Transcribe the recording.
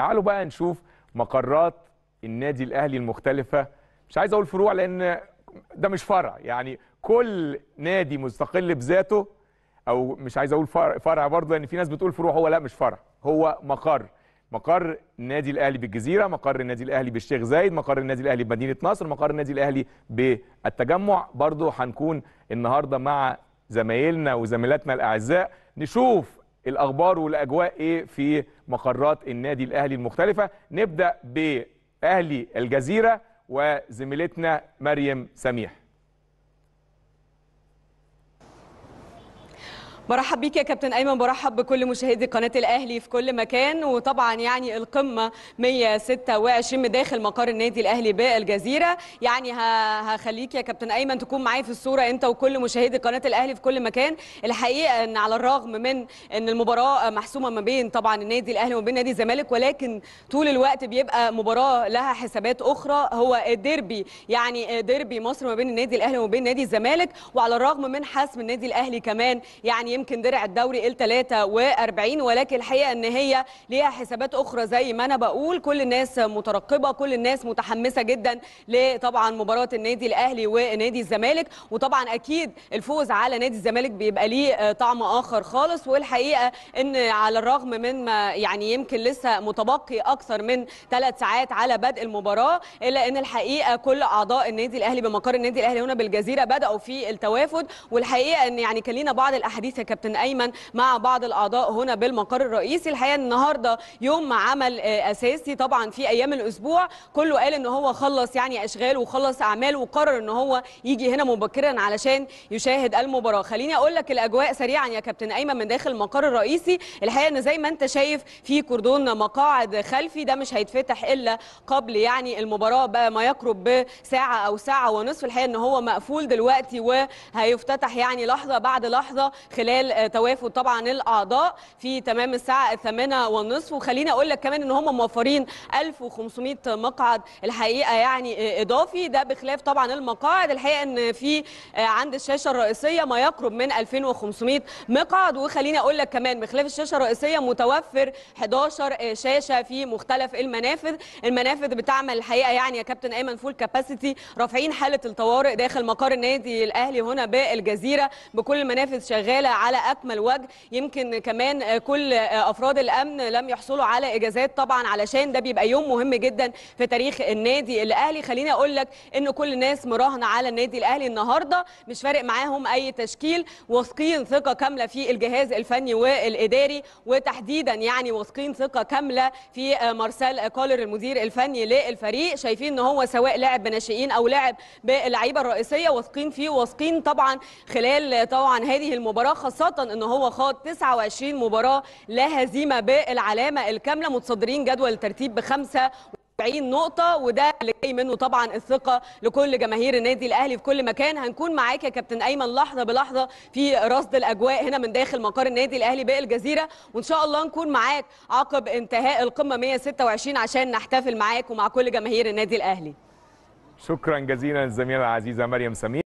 تعالوا بقى نشوف مقرات النادي الاهلي المختلفه مش عايز اقول فروع لان ده مش فرع يعني كل نادي مستقل بذاته او مش عايز اقول فرع برضه لان في ناس بتقول فروع هو لا مش فرع هو مقر مقر النادي الاهلي بالجزيره مقر النادي الاهلي بالشيخ زايد مقر النادي الاهلي بمدينه نصر مقر النادي الاهلي بالتجمع برضه هنكون النهارده مع زمايلنا وزميلاتنا الاعزاء نشوف الاخبار والاجواء ايه في مقرات النادي الاهلي المختلفه نبدا باهلي الجزيره وزميلتنا مريم سميح برحب بيك يا كابتن ايمن برحب بكل مشاهدي قناه الاهلي في كل مكان وطبعا يعني القمه 126 داخل مقر النادي الاهلي بالجزيره يعني هخليك يا كابتن ايمن تكون معايا في الصوره انت وكل مشاهدي قناه الاهلي في كل مكان الحقيقه ان على الرغم من ان المباراه محسومه ما بين طبعا النادي الاهلي وما بين نادي الزمالك ولكن طول الوقت بيبقى مباراه لها حسابات اخرى هو الديربي يعني ديربي مصر ما بين النادي الاهلي وما بين نادي الزمالك وعلى الرغم من حسم النادي الاهلي كمان يعني يمكن درع الدوري ال 43 ولكن الحقيقه ان هي ليها حسابات اخرى زي ما انا بقول كل الناس مترقبه كل الناس متحمسه جدا لطبعا مباراه النادي الاهلي ونادي الزمالك وطبعا اكيد الفوز على نادي الزمالك بيبقى ليه طعم اخر خالص والحقيقه ان على الرغم من ما يعني يمكن لسه متبقي اكثر من ثلاث ساعات على بدء المباراه الا ان الحقيقه كل اعضاء النادي الاهلي بمقر النادي الاهلي هنا بالجزيره بداوا في التوافد والحقيقه ان يعني كان لينا بعض الاحاديث كابتن ايمن مع بعض الاعضاء هنا بالمقر الرئيسي الحقيقه النهارده يوم عمل اساسي طبعا في ايام الاسبوع كله قال ان هو خلص يعني اشغال وخلص اعمال وقرر ان هو يجي هنا مبكرا علشان يشاهد المباراه خليني اقول لك الاجواء سريعا يا كابتن ايمن من داخل المقر الرئيسي الحقيقه ان زي ما انت شايف في كردون مقاعد خلفي ده مش هيتفتح الا قبل يعني المباراه بقى ما يقرب بساعه او ساعه ونصف الحقيقه ان هو مقفول دلوقتي وهيفتتح يعني لحظه بعد لحظه خلال خلال آه، توافد طبعا الاعضاء في تمام الساعه الثامنه والنصف وخليني اقول لك كمان ان هم موفرين 1500 مقعد الحقيقه يعني آه، اضافي ده بخلاف طبعا المقاعد الحقيقه ان في آه، عند الشاشه الرئيسيه ما يقرب من 2500 مقعد وخليني اقول لك كمان بخلاف الشاشه الرئيسيه متوفر 11 شاشه في مختلف المنافذ المنافذ بتعمل الحقيقه يعني يا كابتن ايمن فول كاباسيتي رافعين حاله الطوارئ داخل مقر النادي الاهلي هنا بالجزيره بكل المنافذ شغاله على اكمل وجه يمكن كمان كل افراد الامن لم يحصلوا على اجازات طبعا علشان ده بيبقى يوم مهم جدا في تاريخ النادي الاهلي خليني اقول لك ان كل الناس مراهنه على النادي الاهلي النهارده مش فارق معاهم اي تشكيل واثقين ثقه كامله في الجهاز الفني والاداري وتحديدا يعني واثقين ثقه كامله في مارسيل كولر المدير الفني للفريق شايفين ان هو سواء لعب بناشئين او لعب باللعيبه الرئيسيه واثقين فيه واثقين طبعا خلال طبعا هذه المباراه خاصة ان هو خاض 29 مباراة لا هزيمة بالعلامة الكاملة متصدرين جدول الترتيب بخمسة نقطة وده اللي جاي منه طبعا الثقة لكل جماهير النادي الأهلي في كل مكان هنكون معاك يا كابتن أيمن لحظة بلحظة في رصد الأجواء هنا من داخل مقر النادي الأهلي بالجزيرة وإن شاء الله نكون معاك عقب انتهاء القمة 126 عشان نحتفل معاك ومع كل جماهير النادي الأهلي شكرا جزيلا للزميلة العزيزة مريم سمير